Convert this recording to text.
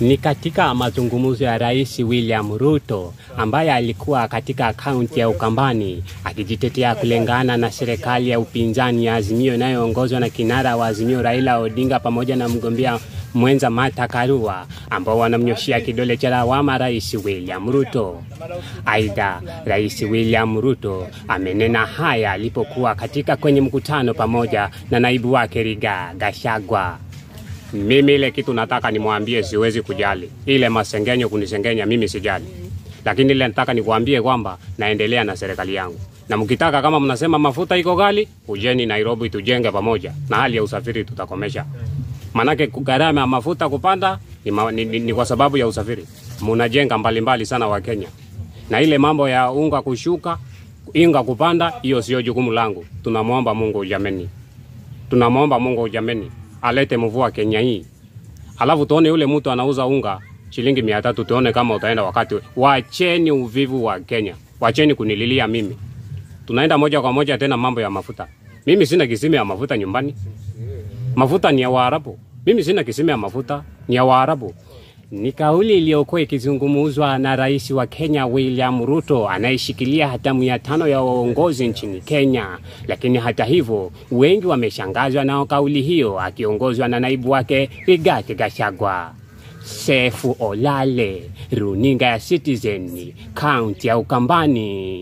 Ni katika mazungumzo ya Rais William Ruto ambaye alikuwa katika kaunti ya Ukambani akijitetea kulingana na serikali ya upinzani ya Azimio inayoongozwa na kinara wa Azimio Raila Odinga pamoja na mgombea mwenza mata Karua ambao wanamnyoshia kidole cha lawama Rais William Ruto. Aidha, Rais William Ruto amenena haya alipokuwa katika kwenye mkutano pamoja na naibu wake Rigathi Gachagua. Mimi ile kitu nataka nimwambie, siwezi kujali ile masengenyo kunisengenya mimi, sijali, lakini ile nataka nikwambie kwamba naendelea na serikali yangu, na mkitaka kama mnasema mafuta iko ghali, ujeni Nairobi tujenge pamoja, na hali ya usafiri tutakomesha. Manake gharama ya mafuta kupanda ni, ma, ni, ni, ni kwa sababu ya usafiri. Munajenga mbalimbali sana wa Kenya, na ile mambo ya unga kushuka inga kupanda, hiyo sio jukumu langu. Tunamwomba Mungu jameni, tunamwomba Mungu jameni alete mvua Kenya hii, alafu tuone yule mtu anauza unga shilingi mia tatu, tuone kama utaenda wakati. Wacheni uvivu wa Kenya, wacheni kunililia mimi. Tunaenda moja kwa moja tena mambo ya mafuta. Mimi sina kisima ya mafuta nyumbani, mafuta ni ya Waarabu. Mimi sina kisima ya mafuta, ni ya Waarabu ni kauli iliyokuwa ikizungumzwa na rais wa Kenya William Ruto anayeshikilia hatamu ya tano ya uongozi nchini Kenya. Lakini hata hivyo, wengi wameshangazwa na kauli hiyo, akiongozwa na naibu wake Rigathi Gachagua. Sefu Olale, runinga ya Citizen, kaunti ya Ukambani.